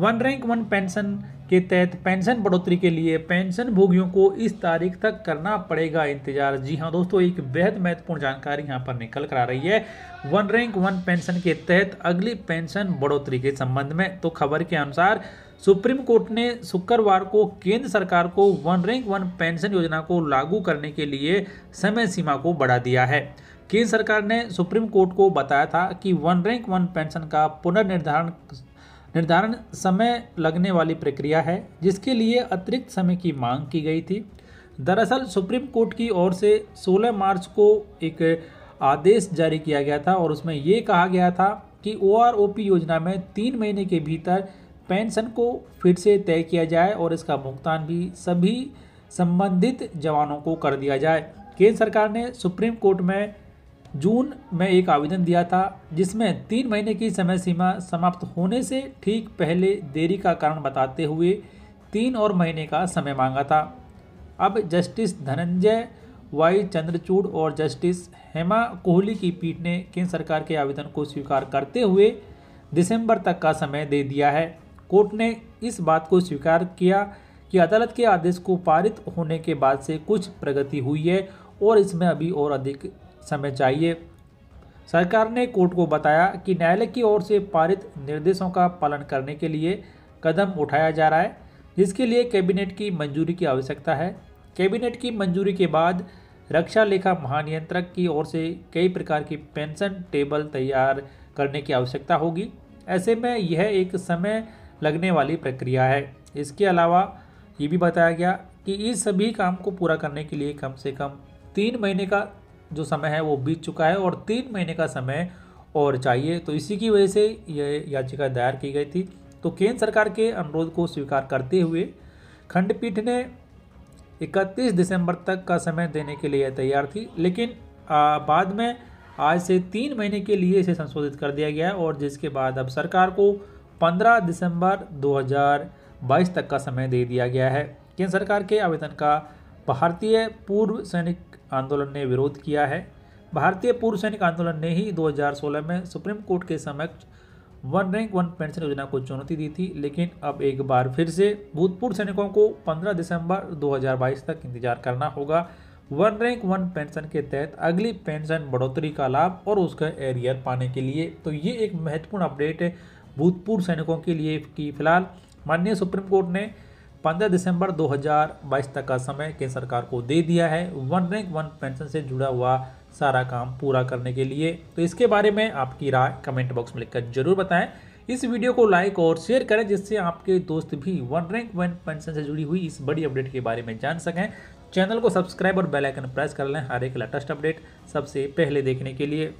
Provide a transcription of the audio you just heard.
one rank one pension के तहत pension बढ़ोतरी के लिए पेंशन भोगियों को इस तारीख तक करना पड़ेगा इंतजार जी हाँ दोस्तों एक बेहद महत्वपूर्ण जानकारी यहाँ पर निकल कर आ रही है वन रैंक वन पेंशन के तहत अगली पेंशन बढ़ोतरी के संबंध में तो खबर के अनुसार सुप्रीम कोर्ट ने शुक्रवार को केंद्र सरकार को वन रैंक वन पेंशन योजना को लागू करने के लिए समय सीमा को बढ़ा दिया है केंद्र सरकार ने सुप्रीम कोर्ट को बताया था कि वन रैंक वन पेंशन का पुनर्निर्धारण निर्धारण समय लगने वाली प्रक्रिया है जिसके लिए अतिरिक्त समय की मांग की गई थी दरअसल सुप्रीम कोर्ट की ओर से 16 मार्च को एक आदेश जारी किया गया था और उसमें ये कहा गया था कि ओ योजना में तीन महीने के भीतर पेंशन को फिर से तय किया जाए और इसका भुगतान भी सभी संबंधित जवानों को कर दिया जाए केंद्र सरकार ने सुप्रीम कोर्ट में जून में एक आवेदन दिया था जिसमें तीन महीने की समय सीमा समाप्त होने से ठीक पहले देरी का कारण बताते हुए तीन और महीने का समय मांगा था अब जस्टिस धनंजय वाई चंद्रचूड़ और जस्टिस हेमा कोहली की पीठ ने केंद्र सरकार के आवेदन को स्वीकार करते हुए दिसंबर तक का समय दे दिया है कोर्ट ने इस बात को स्वीकार किया कि अदालत के आदेश को पारित होने के बाद से कुछ प्रगति हुई है और इसमें अभी और अधिक समय चाहिए सरकार ने कोर्ट को बताया कि न्यायालय की ओर से पारित निर्देशों का पालन करने के लिए कदम उठाया जा रहा है जिसके लिए कैबिनेट की मंजूरी की आवश्यकता है कैबिनेट की मंजूरी के बाद रक्षा लेखा महानियंत्रक की ओर से कई प्रकार की पेंशन टेबल तैयार करने की आवश्यकता होगी ऐसे में यह एक समय लगने वाली प्रक्रिया है इसके अलावा ये भी बताया गया कि इस सभी काम को पूरा करने के लिए कम से कम तीन महीने का जो समय है वो बीत चुका है और तीन महीने का समय और चाहिए तो इसी की वजह से यह याचिका दायर की गई थी तो केंद्र सरकार के अनुरोध को स्वीकार करते हुए खंडपीठ ने 31 दिसंबर तक का समय देने के लिए तैयार थी लेकिन आ, बाद में आज से तीन महीने के लिए इसे संशोधित कर दिया गया और जिसके बाद अब सरकार को 15 दिसंबर 2022 तक का समय दे दिया गया है केंद्र सरकार के आवेदन का भारतीय पूर्व सैनिक आंदोलन ने विरोध किया है भारतीय पूर्व सैनिक आंदोलन ने ही 2016 में सुप्रीम कोर्ट के समक्ष वन रैंक वन पेंशन योजना को चुनौती दी थी लेकिन अब एक बार फिर से भूतपूर्व सैनिकों को 15 दिसंबर 2022 तक इंतजार करना होगा वन रैंक वन पेंशन के तहत अगली पेंशन बढ़ोतरी का लाभ और उसका एरियर पाने के लिए तो ये एक महत्वपूर्ण अपडेट है भूतपूर्व सैनिकों के लिए कि फिलहाल माननीय सुप्रीम कोर्ट ने 15 दिसंबर 2022 तक का समय केंद्र सरकार को दे दिया है वन रैंक वन पेंशन से जुड़ा हुआ सारा काम पूरा करने के लिए तो इसके बारे में आपकी राय कमेंट बॉक्स में लिखकर जरूर बताएं इस वीडियो को लाइक और शेयर करें जिससे आपके दोस्त भी वन रैंक वन पेंशन से जुड़ी हुई इस बड़ी अपडेट के बारे में जान सकें चैनल को सब्सक्राइब और बेलाइकन प्रेस कर लें हर एक लेटेस्ट अपडेट सबसे पहले देखने के लिए